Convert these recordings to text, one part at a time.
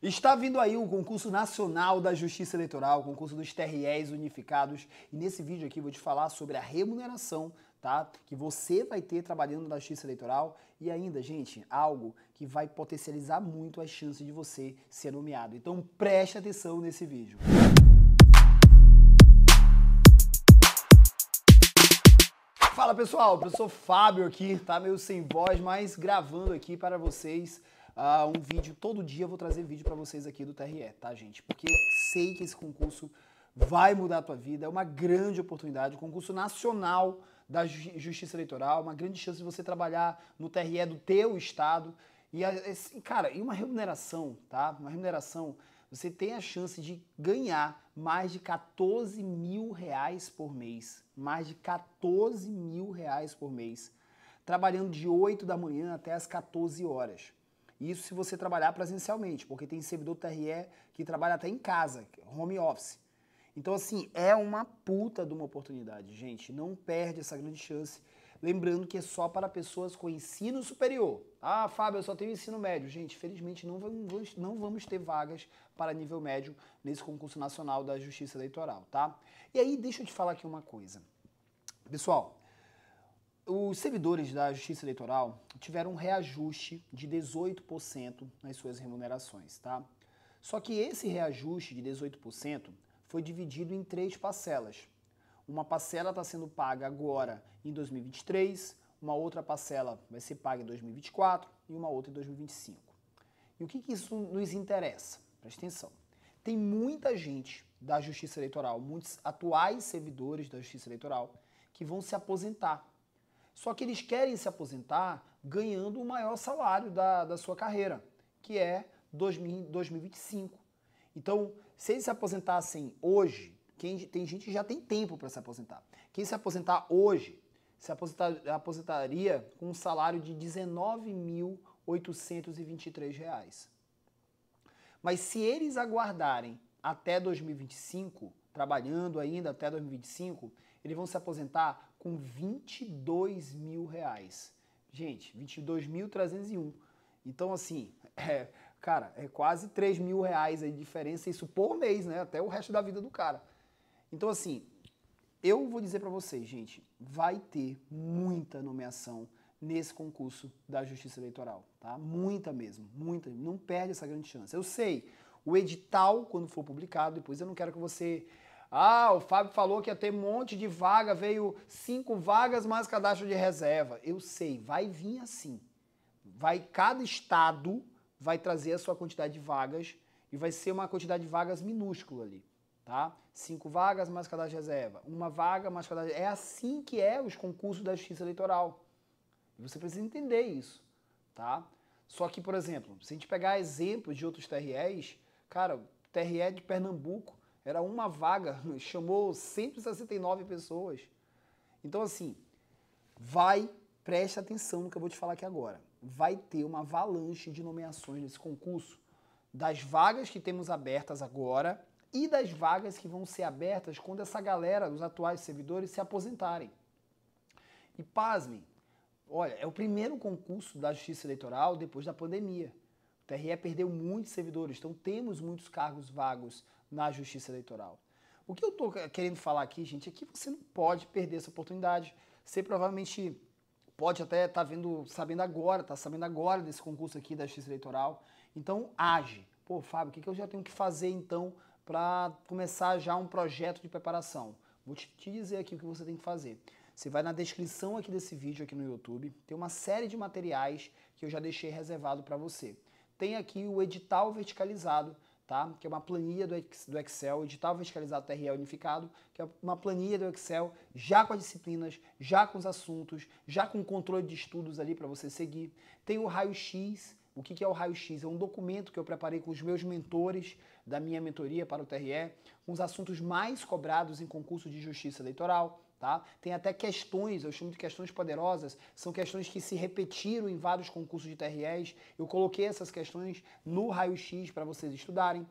Está vindo aí o concurso nacional da Justiça Eleitoral, concurso dos TREs unificados, e nesse vídeo aqui vou te falar sobre a remuneração, tá? Que você vai ter trabalhando na Justiça Eleitoral e ainda, gente, algo que vai potencializar muito as chances de você ser nomeado. Então preste atenção nesse vídeo. Fala pessoal, Eu sou Fábio aqui, tá meio sem voz, mas gravando aqui para vocês uh, um vídeo todo dia, eu vou trazer vídeo para vocês aqui do TRE, tá, gente? Porque eu sei que esse concurso vai mudar a tua vida, é uma grande oportunidade, um concurso nacional da Justiça Eleitoral, uma grande chance de você trabalhar no TRE do teu estado. E, cara, e uma remuneração, tá? Uma remuneração, você tem a chance de ganhar mais de 14 mil reais por mês. Mais de 14 mil reais por mês. Trabalhando de 8 da manhã até as 14 horas. Isso se você trabalhar presencialmente, porque tem servidor TRE que trabalha até em casa, é home office. Então, assim, é uma puta de uma oportunidade, gente. Não perde essa grande chance. Lembrando que é só para pessoas com ensino superior. Ah, Fábio, eu só tenho ensino médio. Gente, felizmente não vamos, não vamos ter vagas para nível médio nesse concurso nacional da Justiça Eleitoral, tá? E aí, deixa eu te falar aqui uma coisa. Pessoal, os servidores da Justiça Eleitoral tiveram um reajuste de 18% nas suas remunerações, tá? Só que esse reajuste de 18% foi dividido em três parcelas. Uma parcela está sendo paga agora em 2023, uma outra parcela vai ser paga em 2024 e uma outra em 2025. E o que, que isso nos interessa? Presta atenção. Tem muita gente da Justiça Eleitoral, muitos atuais servidores da Justiça Eleitoral, que vão se aposentar só que eles querem se aposentar ganhando o maior salário da, da sua carreira, que é 2000, 2025. Então, se eles se aposentassem hoje, quem, tem gente que já tem tempo para se aposentar. Quem se aposentar hoje se aposentar, aposentaria com um salário de R$ 19.823. Mas se eles aguardarem até 2025, trabalhando ainda até 2025, eles vão se aposentar com 22 mil reais. Gente, 22.301. Então, assim, é, cara, é quase 3 mil reais a de diferença, isso por mês, né? Até o resto da vida do cara. Então, assim, eu vou dizer para vocês, gente, vai ter muita nomeação nesse concurso da Justiça Eleitoral, tá? Muita mesmo, muita. Não perde essa grande chance. Eu sei, o edital, quando for publicado, depois eu não quero que você ah, o Fábio falou que ia ter um monte de vaga, veio cinco vagas mais cadastro de reserva. Eu sei, vai vir assim. Vai cada estado vai trazer a sua quantidade de vagas e vai ser uma quantidade de vagas minúscula ali, tá? Cinco vagas mais cadastro de reserva, uma vaga mais cadastro. De... É assim que é os concursos da Justiça Eleitoral. você precisa entender isso, tá? Só que, por exemplo, se a gente pegar exemplos de outros TREs, cara, TRE de Pernambuco era uma vaga, chamou 169 pessoas. Então, assim, vai, preste atenção no que eu vou te falar aqui agora. Vai ter uma avalanche de nomeações nesse concurso, das vagas que temos abertas agora e das vagas que vão ser abertas quando essa galera, os atuais servidores, se aposentarem. E pasmem, olha, é o primeiro concurso da Justiça Eleitoral depois da pandemia. TRE perdeu muitos servidores, então temos muitos cargos vagos na Justiça Eleitoral. O que eu estou querendo falar aqui, gente, é que você não pode perder essa oportunidade. Você provavelmente pode até estar tá vendo, sabendo agora, está sabendo agora desse concurso aqui da Justiça Eleitoral. Então, age. Pô, Fábio, o que, que eu já tenho que fazer então para começar já um projeto de preparação? Vou te, te dizer aqui o que você tem que fazer. Você vai na descrição aqui desse vídeo aqui no YouTube, tem uma série de materiais que eu já deixei reservado para você tem aqui o edital verticalizado, tá? que é uma planilha do Excel, edital verticalizado TRE unificado, que é uma planilha do Excel já com as disciplinas, já com os assuntos, já com o controle de estudos ali para você seguir. Tem o raio-x, o que é o raio-x? É um documento que eu preparei com os meus mentores da minha mentoria para o TRE, os assuntos mais cobrados em concurso de justiça eleitoral. Tá? Tem até questões, eu chamo de questões poderosas, são questões que se repetiram em vários concursos de TREs. Eu coloquei essas questões no raio-x para vocês estudarem.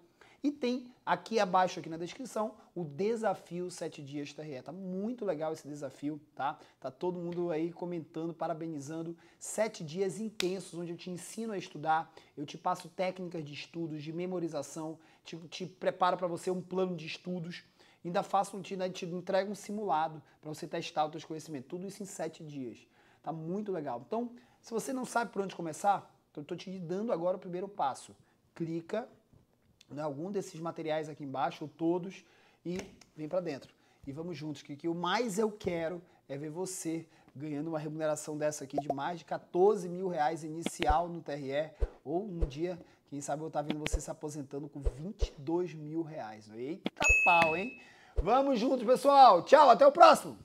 E tem aqui abaixo, aqui na descrição, o desafio 7 dias TRE. Tá muito legal esse desafio, tá? Tá todo mundo aí comentando, parabenizando. Sete dias intensos, onde eu te ensino a estudar, eu te passo técnicas de estudos, de memorização, te, te preparo para você um plano de estudos ainda faço um te, né, te entrega um simulado para você testar os seus conhecimentos. Tudo isso em sete dias. Tá muito legal. Então, se você não sabe por onde começar, eu estou te dando agora o primeiro passo. Clica né, algum desses materiais aqui embaixo, ou todos, e vem para dentro. E vamos juntos, que, que o mais eu quero é ver você ganhando uma remuneração dessa aqui de mais de 14 mil reais inicial no TRE, ou um dia, quem sabe eu estar tá vendo você se aposentando com 22 mil reais. Eita pau, hein? Vamos juntos, pessoal. Tchau, até o próximo!